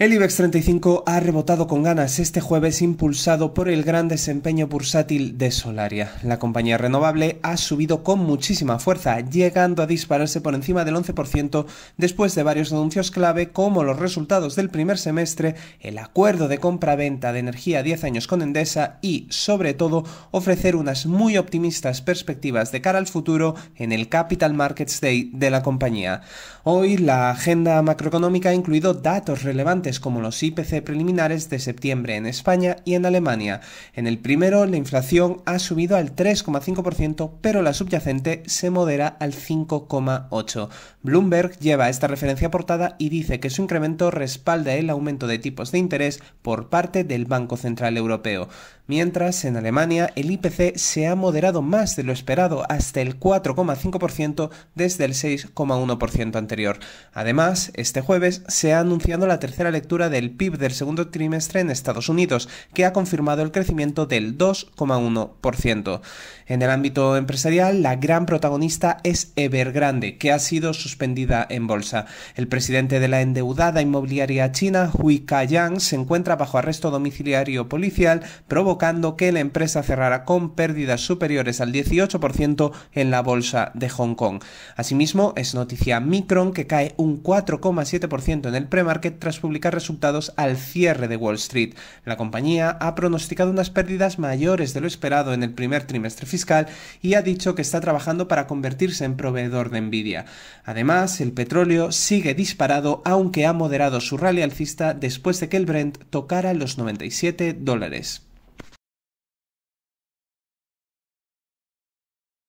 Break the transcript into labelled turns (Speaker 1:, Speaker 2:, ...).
Speaker 1: El IBEX 35 ha rebotado con ganas este jueves impulsado por el gran desempeño bursátil de Solaria. La compañía renovable ha subido con muchísima fuerza, llegando a dispararse por encima del 11% después de varios anuncios clave como los resultados del primer semestre, el acuerdo de compra-venta de energía 10 años con Endesa y, sobre todo, ofrecer unas muy optimistas perspectivas de cara al futuro en el Capital Markets Day de la compañía. Hoy la agenda macroeconómica ha incluido datos relevantes como los IPC preliminares de septiembre en España y en Alemania. En el primero, la inflación ha subido al 3,5%, pero la subyacente se modera al 5,8%. Bloomberg lleva esta referencia portada y dice que su incremento respalda el aumento de tipos de interés por parte del Banco Central Europeo. Mientras, en Alemania, el IPC se ha moderado más de lo esperado hasta el 4,5% desde el 6,1% anterior. Además, este jueves se ha anunciado la tercera lectura del PIB del segundo trimestre en Estados Unidos, que ha confirmado el crecimiento del 2,1%. En el ámbito empresarial, la gran protagonista es Evergrande, que ha sido suspendida en bolsa. El presidente de la endeudada inmobiliaria china, Hui Yang se encuentra bajo arresto domiciliario policial, provocando que la empresa cerrara con pérdidas superiores al 18% en la bolsa de Hong Kong. Asimismo, es noticia Micron que cae un 4,7% en el premarket tras publicar resultados al cierre de Wall Street. La compañía ha pronosticado unas pérdidas mayores de lo esperado en el primer trimestre fiscal y ha dicho que está trabajando para convertirse en proveedor de Nvidia. Además, el petróleo sigue disparado aunque ha moderado su rally alcista después de que el Brent tocara los 97 dólares.